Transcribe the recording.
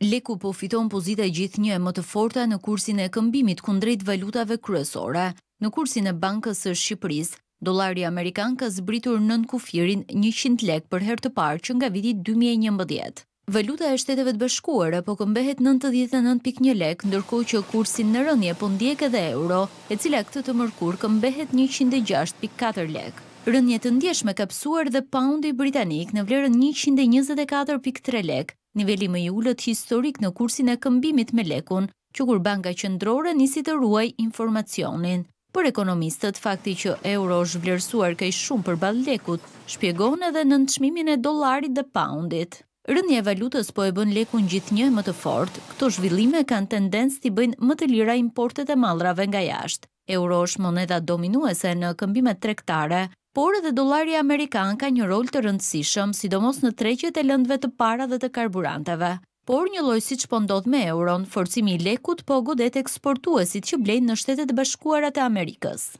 Leku po fiton pozita gjithë një e më të forta në kursin e këmbimit kundrejt valutave kryesore. Në kursin e bankës e Shqipëris, dolari Amerikan ka zbritur nën kufirin 100 lek për her të parë që nga vitit 2011. Valuta e shteteve të bashkuara po këmbehet 99.1 lek, ndërko që kursin në rënje po ndjek edhe euro, e cila këtë të mërkur këmbehet 106.4 lek rënje të ndjeshme ka pësuar dhe poundi britanik në vlerën 124.3 lek, niveli më i historik në kursin e këmbimit me lekun, që kur banka qëndrore nisi të ruaj informacionin. Për ekonomistët, fakti që euro është vlerësuar kaj shumë për balë lekut, shpjegon edhe në nëndëshmimin e dolarit dhe poundit. e valutës po e bën lekun gjithë një më të fort, këto zhvillime kanë tendens të bëjnë më të lira importet e malrave nga jashtë. Euro është moneda dominuese në këmbimet trektare, Por edhe dollari amerikan ka një rol të rëndësishëm, sidomos në tregjet e lëndëve të para dhe të karburanteve. Por një lloj siç po ndodh me Euron, forcimi i Lekut po godet eksportuesit që blejnë në Shtetet e Bashkuara të Amerikës.